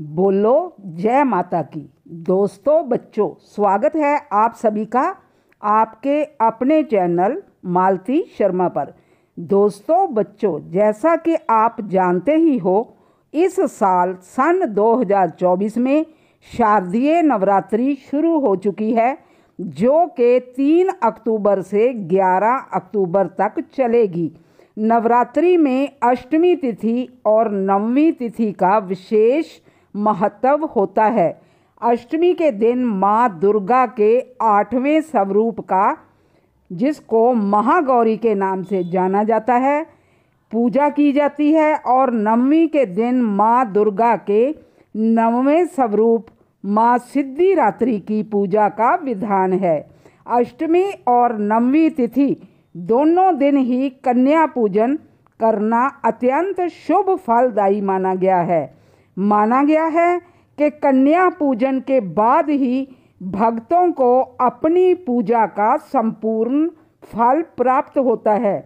बोलो जय माता की दोस्तों बच्चों स्वागत है आप सभी का आपके अपने चैनल मालती शर्मा पर दोस्तों बच्चों जैसा कि आप जानते ही हो इस साल सन 2024 में शारदीय नवरात्रि शुरू हो चुकी है जो कि 3 अक्टूबर से 11 अक्टूबर तक चलेगी नवरात्रि में अष्टमी तिथि और नवमी तिथि का विशेष महत्व होता है अष्टमी के दिन माँ दुर्गा के आठवें स्वरूप का जिसको महागौरी के नाम से जाना जाता है पूजा की जाती है और नवमी के दिन माँ दुर्गा के नवमें स्वरूप माँ सिद्धि रात्रि की पूजा का विधान है अष्टमी और नवमी तिथि दोनों दिन ही कन्या पूजन करना अत्यंत शुभ फलदायी माना गया है माना गया है कि कन्या पूजन के बाद ही भक्तों को अपनी पूजा का संपूर्ण फल प्राप्त होता है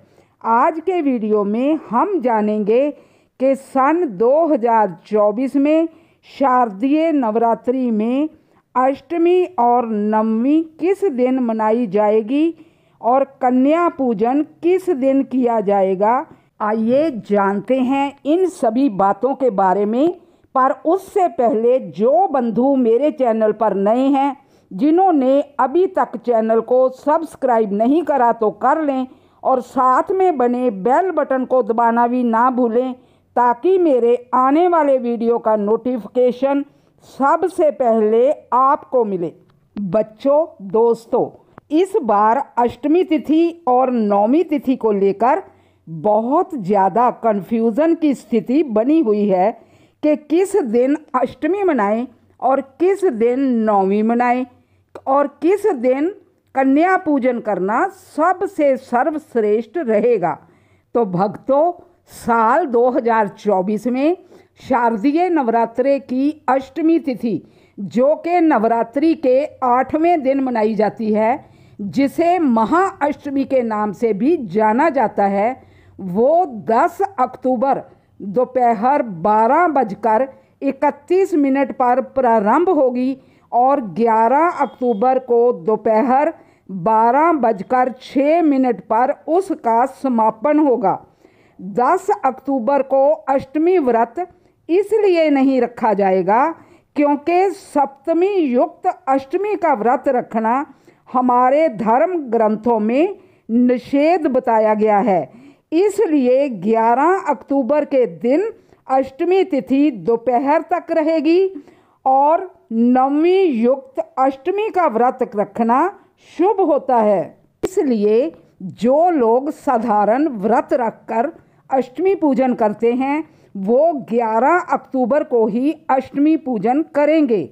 आज के वीडियो में हम जानेंगे कि सन 2024 में शारदीय नवरात्रि में अष्टमी और नवमी किस दिन मनाई जाएगी और कन्या पूजन किस दिन किया जाएगा आइए जानते हैं इन सभी बातों के बारे में पर उससे पहले जो बंधु मेरे चैनल पर नए हैं जिन्होंने अभी तक चैनल को सब्सक्राइब नहीं करा तो कर लें और साथ में बने बेल बटन को दबाना भी ना भूलें ताकि मेरे आने वाले वीडियो का नोटिफिकेशन सबसे पहले आपको मिले बच्चों दोस्तों इस बार अष्टमी तिथि और नौमी तिथि को लेकर बहुत ज़्यादा कन्फ्यूज़न की स्थिति बनी हुई है कि किस दिन अष्टमी मनाएं और किस दिन नौवीं मनाएं और किस दिन कन्या पूजन करना सबसे सर्वश्रेष्ठ रहेगा तो भक्तों साल 2024 में शारदीय नवरात्रे की अष्टमी तिथि जो कि नवरात्रि के आठवें दिन मनाई जाती है जिसे महाअष्टमी के नाम से भी जाना जाता है वो 10 अक्टूबर दोपहर बारह बजकर इकतीस मिनट पर प्रारंभ होगी और 11 अक्टूबर को दोपहर बारह बजकर छः मिनट पर उसका समापन होगा 10 अक्टूबर को अष्टमी व्रत इसलिए नहीं रखा जाएगा क्योंकि सप्तमी युक्त अष्टमी का व्रत रखना हमारे धर्म ग्रंथों में निषेध बताया गया है इसलिए 11 अक्टूबर के दिन अष्टमी तिथि दोपहर तक रहेगी और नवमी युक्त अष्टमी का व्रत रखना शुभ होता है इसलिए जो लोग साधारण व्रत रखकर अष्टमी पूजन करते हैं वो 11 अक्टूबर को ही अष्टमी पूजन करेंगे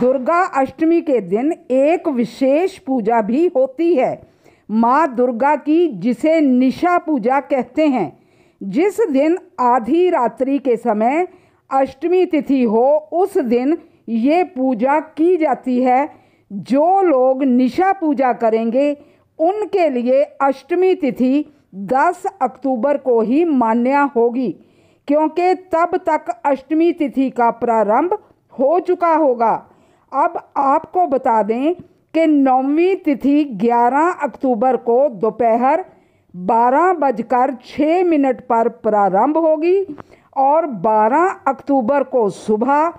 दुर्गा अष्टमी के दिन एक विशेष पूजा भी होती है माँ दुर्गा की जिसे निशा पूजा कहते हैं जिस दिन आधी रात्रि के समय अष्टमी तिथि हो उस दिन ये पूजा की जाती है जो लोग निशा पूजा करेंगे उनके लिए अष्टमी तिथि 10 अक्टूबर को ही मान्य होगी क्योंकि तब तक अष्टमी तिथि का प्रारंभ हो चुका होगा अब आपको बता दें कि नौवीं तिथि 11 अक्टूबर को दोपहर बारह बजकर छः मिनट पर प्रारंभ होगी और 12 अक्टूबर को सुबह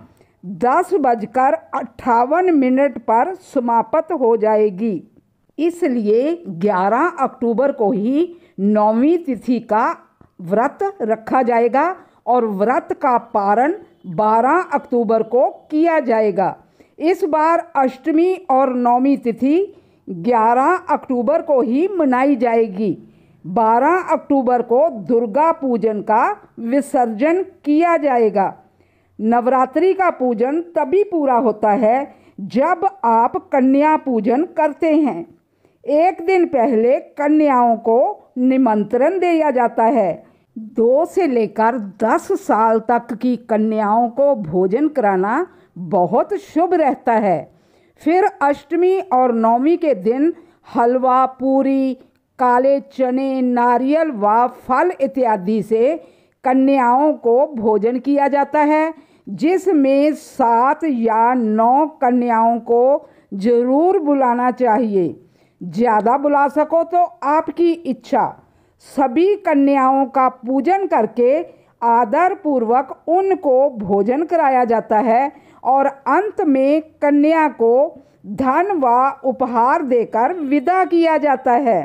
दस बजकर अट्ठावन मिनट पर समाप्त हो जाएगी इसलिए 11 अक्टूबर को ही नौवीं तिथि का व्रत रखा जाएगा और व्रत का पारण 12 अक्टूबर को किया जाएगा इस बार अष्टमी और नौमी तिथि 11 अक्टूबर को ही मनाई जाएगी 12 अक्टूबर को दुर्गा पूजन का विसर्जन किया जाएगा नवरात्रि का पूजन तभी पूरा होता है जब आप कन्या पूजन करते हैं एक दिन पहले कन्याओं को निमंत्रण दिया जाता है दो से लेकर दस साल तक की कन्याओं को भोजन कराना बहुत शुभ रहता है फिर अष्टमी और नवमी के दिन हलवा पूरी काले चने नारियल व फल इत्यादि से कन्याओं को भोजन किया जाता है जिसमें सात या नौ कन्याओं को ज़रूर बुलाना चाहिए ज़्यादा बुला सको तो आपकी इच्छा सभी कन्याओं का पूजन करके आदर पूर्वक उनको भोजन कराया जाता है और अंत में कन्या को धन व उपहार देकर विदा किया जाता है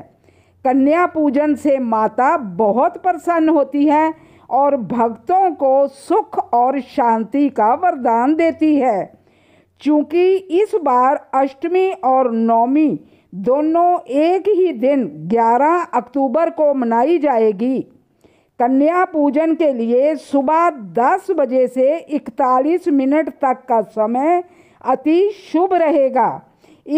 कन्या पूजन से माता बहुत प्रसन्न होती है और भक्तों को सुख और शांति का वरदान देती है चूँकि इस बार अष्टमी और नौमी दोनों एक ही दिन 11 अक्टूबर को मनाई जाएगी कन्या पूजन के लिए सुबह 10 बजे से 41 मिनट तक का समय अति शुभ रहेगा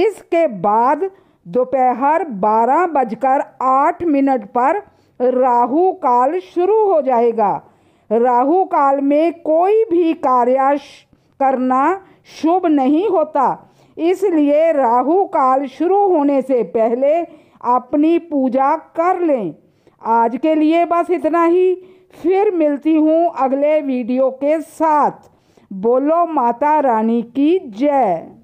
इसके बाद दोपहर बारह बजकर आठ मिनट पर राहु काल शुरू हो जाएगा राहु काल में कोई भी कार्य करना शुभ नहीं होता इसलिए राहु काल शुरू होने से पहले अपनी पूजा कर लें आज के लिए बस इतना ही फिर मिलती हूँ अगले वीडियो के साथ बोलो माता रानी की जय